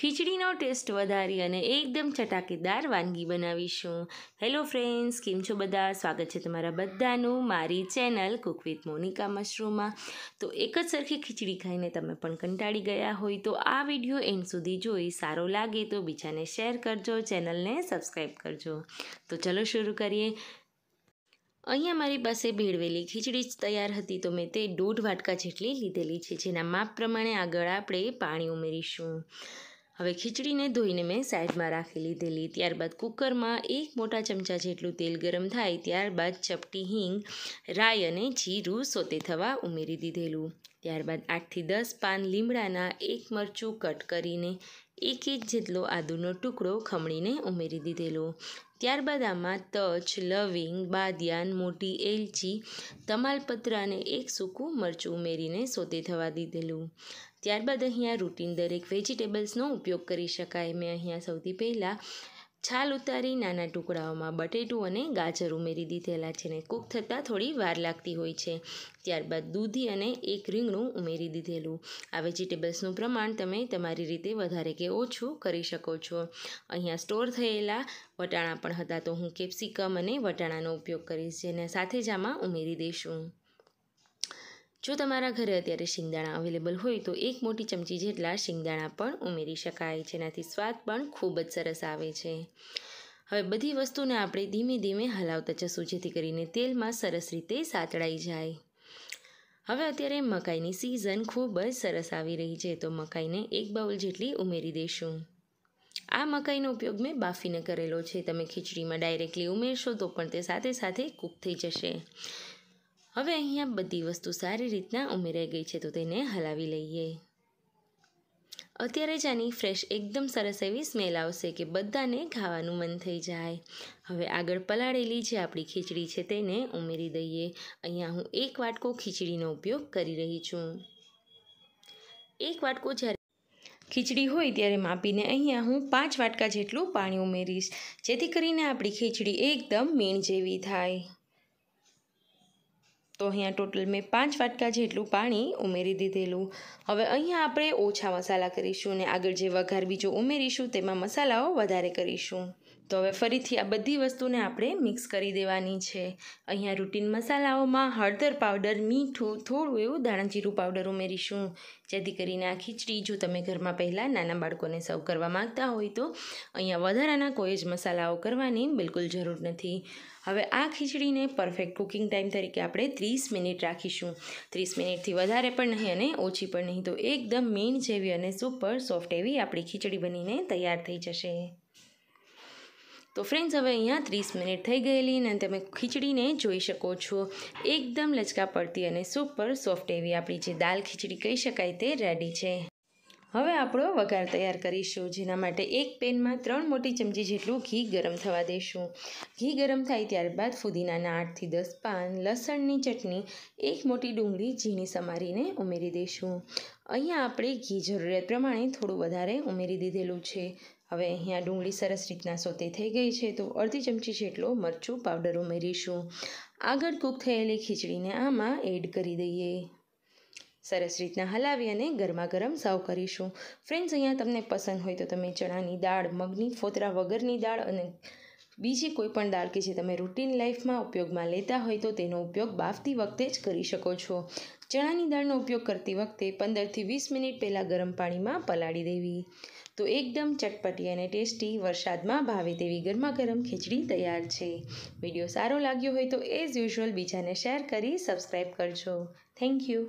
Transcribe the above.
ખીચડીનો test વધારી અને એકદમ ચટાકેદાર વાનગી બનાવીશું હેલો ફ્રેન્ડ્સ કેમ છો બધા સ્વાગત છે તમારા બધાનું મારી ચેનલ કુક વિથ મોનિકા મશરૂમમાં તો એક જ સરખી ખીચડી ખાઈને તમે પણ કંટાળી ગયા હોય તો આ વિડીયો એન્ડ સુધી જોઈ સારો લાગે તો બીજાને શેર કરજો ચેનલને સબસ્ક્રાઈબ કરજો તો ચલો શરૂ કરીએ અહીંયા મારી પાસે ભેળવેલી ખીચડી જ તૈયાર હતી તો મેં તે દોઢ વાટકા જેટલી લીધેલી છે જેના માપ પ્રમાણે આગળ આપણે પાણી ઉમેરીશું હવે ખીચડીને ધોઈને મેં સાઈડમાં રાખી લીધેલી ત્યારબાદ કુકરમાં એક મોટા ચમચા જેટલું તેલ ગરમ થાય ત્યારબાદ ચપટી હિંગ રાય અને જીરું સોતે થવા ઉમેરી દીધેલું ત્યારબાદ આઠથી દસ પાન લીમડાના એક મરચું કટ કરીને એક ઇંચ જેટલો આદુનો ટુકડો ખમણીને ઉમેરી દીધેલો ત્યારબાદ આમાં તજ લવિંગ બાદિયાન મોટી એલચી તમાલપત્ર અને એક સૂકું મરચું ઉમેરીને સોતે થવા દીધેલું ત્યારબાદ અહીંયા રૂટીન દરેક વેજીટેબલ્સનો ઉપયોગ કરી શકાય મેં અહીંયા સૌથી પહેલાં છાલ ઉતારી નાના ટુકડાઓમાં બટેટું અને ગાજર ઉમેરી દીધેલા છે ને કૂક થતાં થોડી વાર લાગતી હોય છે ત્યારબાદ દૂધી અને એક રીંગણું ઉમેરી દીધેલું આ વેજીટેબલ્સનું પ્રમાણ તમે તમારી રીતે વધારે કે ઓછું કરી શકો છો અહીંયા સ્ટોર થયેલા વટાણા પણ હતા તો હું કેપ્સિકમ અને વટાણાનો ઉપયોગ કરીશ જેને સાથે જ આમાં ઉમેરી દઈશું જો તમારા ઘરે અત્યારે શિંગદાણા અવેલેબલ હોય તો એક મોટી ચમચી જેટલા શિંગદાણા પણ ઉમેરી શકાય જેનાથી સ્વાદ પણ ખૂબ જ સરસ આવે છે હવે બધી વસ્તુને આપણે ધીમે ધીમે હલાવતા જશું જેથી કરીને તેલમાં સરસ રીતે સાતળાઈ જાય હવે અત્યારે મકાઈની સિઝન ખૂબ જ સરસ આવી રહી છે તો મકાઈને એક બાઉલ જેટલી ઉમેરી દઈશું આ મકાઈનો ઉપયોગ મેં બાફીને કરેલો છે તમે ખીચડીમાં ડાયરેક્ટલી ઉમેરશો તો પણ તે સાથે સાથે કૂક થઈ જશે હવે અહીંયા બધી વસ્તુ સારી રીતના ઉમેરાઈ ગઈ છે તો તેને હલાવી લઈએ અત્યારે જ આની ફ્રેશ એકદમ સરસ એવી સ્મેલ આવશે કે બધાને ખાવાનું મન થઈ જાય હવે આગળ પલાળેલી જે આપણી ખીચડી છે તેને ઉમેરી દઈએ અહીંયા હું એક વાટકો ખીચડીનો ઉપયોગ કરી રહી છું એક વાટકો જ્યારે ખીચડી હોય ત્યારે માપીને અહીંયા હું પાંચ વાટકા જેટલું પાણી ઉમેરીશ જેથી કરીને આપણી ખીચડી એકદમ મીણ જેવી થાય તો અહીંયા ટોટલ મેં પાંચ વાટકા જેટલું પાણી ઉમેરી દીધેલું હવે અહીંયા આપણે ઓછા મસાલા કરીશું અને આગળ જે વઘાર બીજો ઉમેરીશું તેમાં મસાલાઓ વધારે કરીશું તો હવે ફરીથી આ બધી વસ્તુને આપણે મિક્સ કરી દેવાની છે અહીંયા રૂટીન મસાલાઓમાં હળદર પાવડર મીઠું થોડું એવું દાણાજીરું પાવડર ઉમેરીશું જેથી કરીને આ ખીચડી જો તમે ઘરમાં પહેલાં નાના બાળકોને સર્વ કરવા માગતા હોય તો અહીંયા વધારાના કોઈ જ મસાલાઓ કરવાની બિલકુલ જરૂર નથી હવે આ ખીચડીને પરફેક્ટ કુકિંગ ટાઈમ તરીકે આપણે ત્રીસ મિનિટ રાખીશું ત્રીસ મિનિટથી વધારે પણ નહીં અને ઓછી પણ નહીં તો એકદમ મીણ જેવી અને સુપર સોફ્ટ એવી આપણી ખીચડી બનીને તૈયાર થઈ જશે તો ફ્રેન્ડ્સ હવે અહીંયા ત્રીસ મિનિટ થઈ ગયેલી અને તમે ખીચડીને જોઈ શકો છો એકદમ લચકા પડતી અને સુપર સોફ્ટ એવી આપણી જે દાલ ખીચડી કહી શકાય તે રેડી છે હવે આપણો વઘાર તૈયાર કરીશું જેના માટે એક પેનમાં ત્રણ મોટી ચમચી જેટલું ઘી ગરમ થવા દેશું ઘી ગરમ થાય ત્યારબાદ ફુદીનાના આઠથી દસ પાન લસણની ચટણી એક મોટી ડુંગળી ઝીણી સમારીને ઉમેરી દઈશું અહીંયા આપણે ઘી જરૂરિયાત પ્રમાણે થોડું વધારે ઉમેરી દીધેલું છે હવે અહીંયા ડુંગળી સરસ રીતના સોતે થઈ ગઈ છે તો અડધી ચમચી જેટલો મરચું પાવડર ઉમેરીશું આગળ કૂક થયેલી ખીચડીને આમાં એડ કરી દઈએ સરસ રીતના હલાવી અને ગરમા ગરમ સાવ કરીશું ફ્રેન્ડ્સ અહીંયા તમને પસંદ હોય તો તમે ચણાની દાળ મગની ફોતરા વગરની દાળ અને બીજી કોઈપણ દાળ કે જે તમે રૂટીન લાઈફમાં ઉપયોગમાં લેતા હોય તો તેનો ઉપયોગ બાફતી વખતે જ કરી શકો છો ચણાની દાળનો ઉપયોગ કરતી વખતે પંદરથી વીસ મિનિટ પહેલાં ગરમ પાણીમાં પલાળી દેવી તો એકદમ ચટપટી અને ટેસ્ટી વરસાદમાં ભાવે તેવી ગરમ ખીચડી તૈયાર છે વિડીયો સારો લાગ્યો હોય તો એઝ યુઝ્યુઅલ બીજાને શેર કરી સબસ્ક્રાઈબ કરજો થેન્ક યુ